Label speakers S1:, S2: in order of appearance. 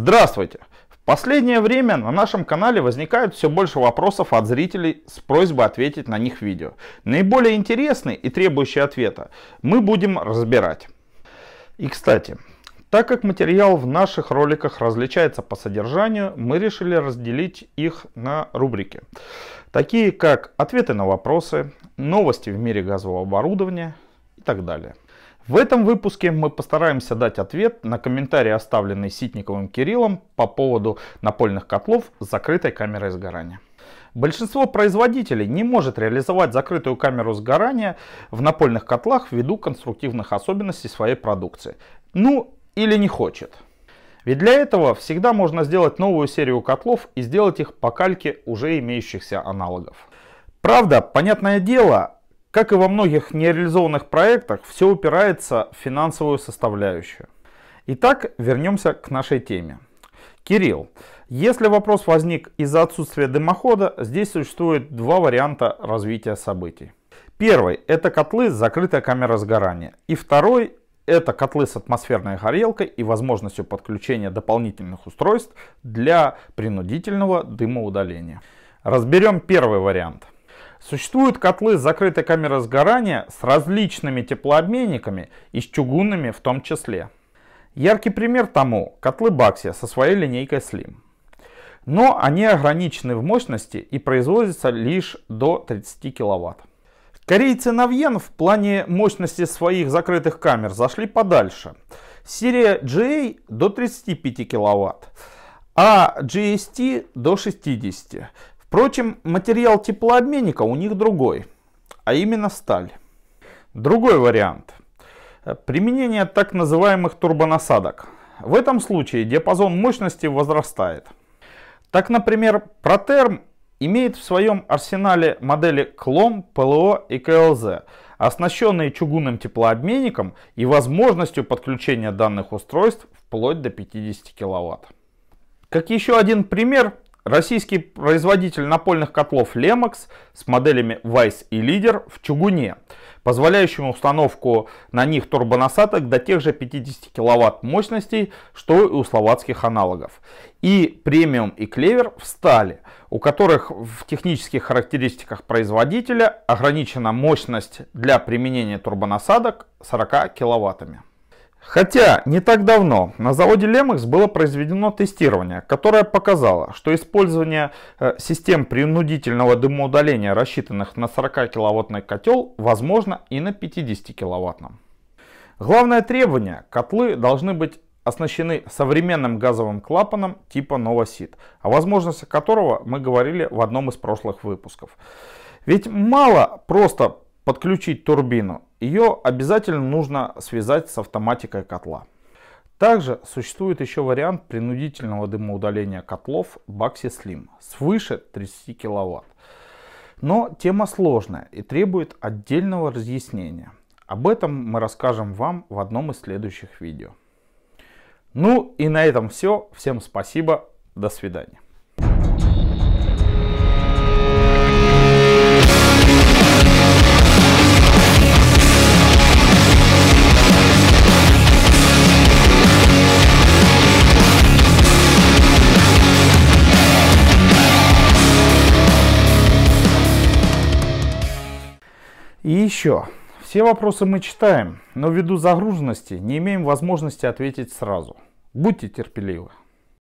S1: Здравствуйте! В последнее время на нашем канале возникают все больше вопросов от зрителей с просьбой ответить на них видео. Наиболее интересные и требующие ответа мы будем разбирать. И кстати, так как материал в наших роликах различается по содержанию, мы решили разделить их на рубрики. Такие как ответы на вопросы, новости в мире газового оборудования и так далее. В этом выпуске мы постараемся дать ответ на комментарии, оставленные Ситниковым Кириллом по поводу напольных котлов с закрытой камерой сгорания. Большинство производителей не может реализовать закрытую камеру сгорания в напольных котлах ввиду конструктивных особенностей своей продукции. Ну или не хочет. Ведь для этого всегда можно сделать новую серию котлов и сделать их по кальке уже имеющихся аналогов. Правда, понятное дело, как и во многих нереализованных проектах, все упирается в финансовую составляющую. Итак, вернемся к нашей теме. Кирилл, если вопрос возник из-за отсутствия дымохода, здесь существует два варианта развития событий. Первый – это котлы с закрытой камерой сгорания. И второй – это котлы с атмосферной горелкой и возможностью подключения дополнительных устройств для принудительного дымоудаления. Разберем первый вариант – Существуют котлы с закрытой камерой сгорания с различными теплообменниками и с чугунными в том числе. Яркий пример тому – котлы Баксия со своей линейкой Slim. Но они ограничены в мощности и производятся лишь до 30 кВт. Корейцы Навьен в плане мощности своих закрытых камер зашли подальше. Серия GA до 35 кВт, а GST до 60. Впрочем, материал теплообменника у них другой, а именно сталь. Другой вариант. Э, применение так называемых турбонасадок. В этом случае диапазон мощности возрастает. Так, например, Протерм имеет в своем арсенале модели Клом, ПЛО и КЛЗ, оснащенные чугунным теплообменником и возможностью подключения данных устройств вплоть до 50 кВт. Как еще один пример, Российский производитель напольных котлов Lemax с моделями Vice и Leader в чугуне, позволяющим установку на них турбонасадок до тех же 50 кВт мощностей, что и у словацких аналогов. И премиум и клевер в стали, у которых в технических характеристиках производителя ограничена мощность для применения турбонасадок 40 киловаттами. Хотя не так давно на заводе Lemex было произведено тестирование, которое показало, что использование э, систем принудительного дымоудаления, рассчитанных на 40-киловаттный котел, возможно и на 50-киловаттном. Главное требование – котлы должны быть оснащены современным газовым клапаном типа Новосит, о возможности которого мы говорили в одном из прошлых выпусков. Ведь мало просто подключить турбину, ее обязательно нужно связать с автоматикой котла. Также существует еще вариант принудительного дымоудаления котлов Baxi Slim свыше 30 кВт. Но тема сложная и требует отдельного разъяснения. Об этом мы расскажем вам в одном из следующих видео. Ну и на этом все. Всем спасибо. До свидания. И еще. Все вопросы мы читаем, но ввиду загруженности не имеем возможности ответить сразу. Будьте терпеливы.